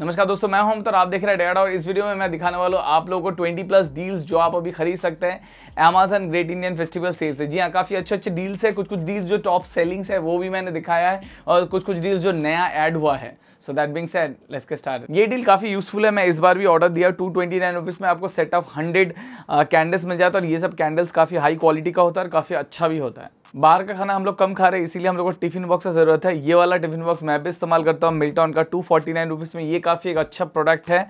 नमस्कार दोस्तों मैं हूं तो आप देख रहे हैं डेड और इस वीडियो में मैं दिखाने वाला हूं आप लोगों को 20 प्लस डील्स जो आप अभी खरीद सकते हैं Amazon Great Indian Festival Sale से जी हाँ काफ़ी अच्छे अच्छे डील्स है कुछ कुछ डील्स जो टॉप सेलिंग्स है वो भी मैंने दिखाया है और कुछ कुछ डील्स जो नया एड हुआ है so that being said let's get start ये डील काफ़ी यूजफुल है मैं इस बार भी ऑर्डर दिया टू ट्वेंटी नाइन रुपीज़ में आपको सेट ऑफ हंड्रेड कैंडल्स मिल जाता है और ये सब कैंडल्स काफ़ी हाई क्वालिटी का होता है और काफ़ी अच्छा भी होता है बाहर का खाना हम लोग कम खा रहे हैं इसीलिए हम लोग को टिफिन बॉक्स का ज़रूरत है ये वाला टिफिन बॉक्स मैं भी इस्तेमाल करता हूँ मिल्टॉन का टू फोर्टी नाइन रुपीज़ में ये काफ़ी एक अच्छा प्रोडक्ट है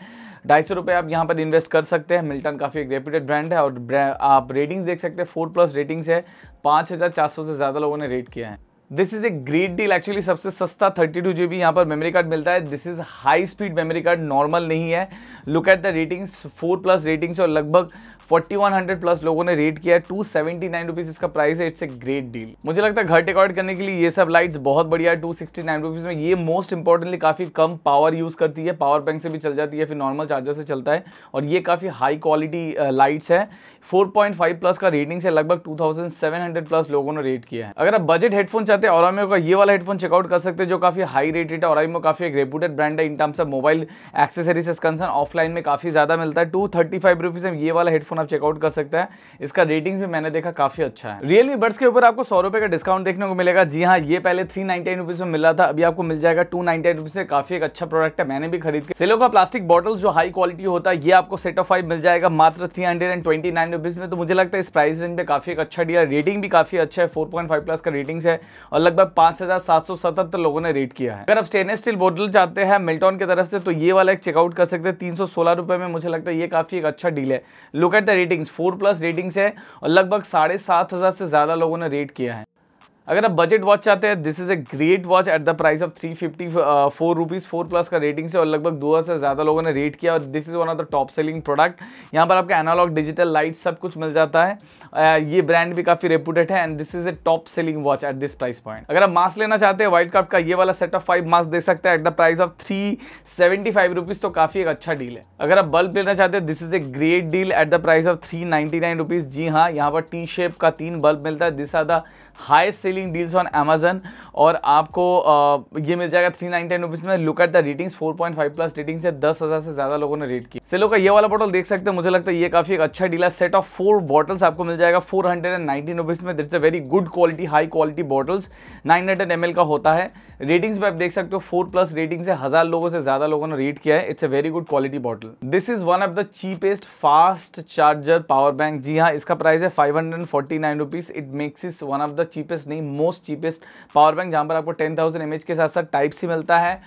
ढाई सौ रुपये आप यहाँ पर इन्वेस्ट कर सकते हैं मिल्टन काफ़ी एक रेप्यूटेड ब्रांड है और आप रेटिंग्स देख सकते हैं फोर प्लस रेटिंग्स है पाँच हज़ार चार सौ से ज़्यादा लोगों ने रेट किया है this is a great deal actually सबसे सस्ता थर्टी टू जी बी यहाँ पर मेमोरी कार्ड मिलता है this is high speed memory card normal नहीं है look at the ratings four plus ratings और लगभग 4100 प्लस लोगों ने रेट किया है टू सेवेंटी नाइन रुपीज़ इसका प्राइस है इट्स ए ग्रेट डील मुझे लगता है घर टेकआउट करने के लिए ये सब लाइट्स बहुत बढ़िया है टू सिक्सटी नाइन रुपीज़ में ये मोस्ट इंपॉर्टेंटली काफ़ी कम पावर यूज़ करती है पावर बैंक से भी चल जाती है फिर नॉर्मल चार्जर से चलता है और ये काफ़ी हाई क्वालिटी लाइट्स है 4.5 प्लस का रेटिंग्स है लगभग 2700 प्लस लोगों ने रेट किया है अगर आप बजट हेडफोन चाहते हैं ओरामियो का ये वाला हेडफोन चेकआउट कर सकते हैं जो काफ़ी हाई रेटेड है ओरामियो काफ़ी एक रेपूटेड ब्रांड है in terms of mobile accessories इस कंसर्न ऑफलाइन में काफ़ी ज़्यादा मिलता है टू थर्टी फाइव रुपीज़ में ये वाला हेडफोन आप चेकआउट कर सकते हैं इसका रेटिंग भी मैंने देखा काफ़ी अच्छा है रियलमी बर्ड्स के ऊपर आपको सौ रुपए का डिस्काउंट देखने को मिलेगा जी हाँ ये पहले थ्री नाइनटी रुपीज़ में मिला था अभी आपको मिल जाएगा टू नाइनटी रुपीज़ में काफ़ी एक अच्छा प्रोडक्ट है मैंने भी खरीद के सेलो का प्लास्टिक बॉटल जो हाई क्वालिटी होता है ये आपको सेट ऑफ फाइव मिल जाएगा मात्र three hundred and twenty nine rupees में तो मुझे लगता है इस प्राइस रेंज में काफ़ी एक अच्छा डील रेटिंग भी काफ़ी अच्छा है फोर पॉइंट फाइव प्लस का रेटिंग्स है और लगभग सतहत्तर लोगों ने रेट किया है अगर आप स्टेनलेस स्टील बोटल चाहते हैं मिल्टॉन की तरफ से तो ये वाला एक चेकआउट कर सकते हैं तीन सौ में मुझे लगता है ये काफ़ी एक अच्छा डील है look at the ratings four plus ratings है और लगभग साढ़े सात हज़ार से ज़्यादा लोगों ने रेट किया है अगर आप बजट वॉच चाहते हैं this is a great watch at the price of three fifty four rupees four plus का रेटिंग से और लगभग दो से ज़्यादा लोगों ने रेट किया और this is one of the top selling product यहाँ पर आपके एनालॉग डिजिटल लाइट सब कुछ मिल जाता है uh, ये ब्रांड भी काफ़ी रेपुटेड है and this is a top selling watch at this price point अगर आप मास्क लेना चाहते हैं व्हाइट काफ का ये वाला सेट ऑफ फाइव मास्क दे सकते हैं at the price of three seventy five rupees तो काफ़ी एक अच्छा डील है अगर आप बल्ब लेना चाहते हैं this is a great deal at the price of three ninety nine rupees जी हाँ यहाँ पर टी शेप का तीन बल्ब मिलता है this are the highest selling selling deals on Amazon और आपको ये मिल जाएगा थ्री नाइन में look at the ratings four point five plus rating से दस हज़ार से ज़्यादा लोगों ने रेट की सेलो का ये वाला बॉटल देख सकते हैं मुझे लगता है ये काफ़ी एक अच्छा डील है सेट ऑफ फोर बॉटल्स आपको मिल जाएगा four hundred and nineteen rupees में that's a very good quality high quality bottles nine hundred M L का होता है रेटिंग्स में आप देख सकते हो फोर प्लस रेटिंग से हज़ार लोगों से ज़्यादा लोगों ने रेट किया है it's a very good quality bottle this is one of the cheapest fast charger power bank जी हाँ इसका प्राइस है five hundred and forty nine rupees it makes is one of the cheapest नहीं most cheapest power bank जहाँ पर आपको ten thousand के साथ साथ टाइप सी मिलता है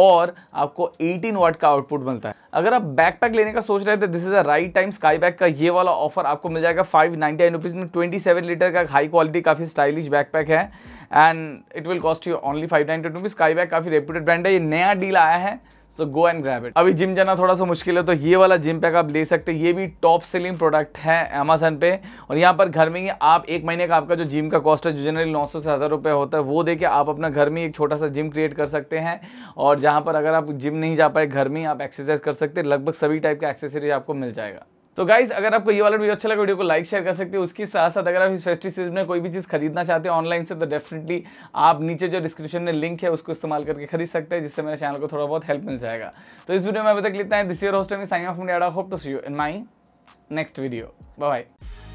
और आपको 18 वाट का आउटपुट मिलता है अगर आप बैकपैक लेने का सोच रहे थे this is a right time Sky Bag का ये वाला ऑफर आपको मिल जाएगा फाइव नाइन्टी में 27 लीटर का हाई क्वालिटी काफ़ी स्टाइलिश बैकपैक है and it will cost you only five ninety rupees Sky Bag काफ़ी रेप्यूटेड ब्रांड है ये नया डील आया है so go and grab it अभी जिम जाना थोड़ा सा मुश्किल है तो ये वाला जिम पैक आप ले सकते हैं ये भी टॉप सेलिंग प्रोडक्ट है अमेजन पे और यहाँ पर घर में ही आप एक महीने का आपका जो जिम का कॉस्ट है जो जनरली नौ से हज़ार रुपये होता है वो देके आप अपना घर में एक छोटा सा जिम क्रिएट कर सकते हैं और जहाँ पर अगर आप जिम नहीं जा पाए घर में ही आप एक्सरसाइज कर सकते लगभग सभी टाइप का एक्सेसरीज आपको मिल जाएगा तो गाइज अगर आपको ये वाला वीडियो अच्छा लगा वीडियो को लाइक शेयर कर सकते हो उसके साथ साथ अगर आप इस फेस्टिव सीजन में कोई भी चीज़ खरीदना चाहते हो ऑनलाइन से तो डेफिनेटली आप नीचे जो डिस्क्रिप्शन में लिंक है उसको इस्तेमाल करके खरीद सकते हैं जिससे मेरे चैनल को थोड़ा बहुत हेल्प मिल जाएगा तो इस वीडियो में अभी तक लिखता है दिस योर होस्ट में sign off India hope to see you in my next video bye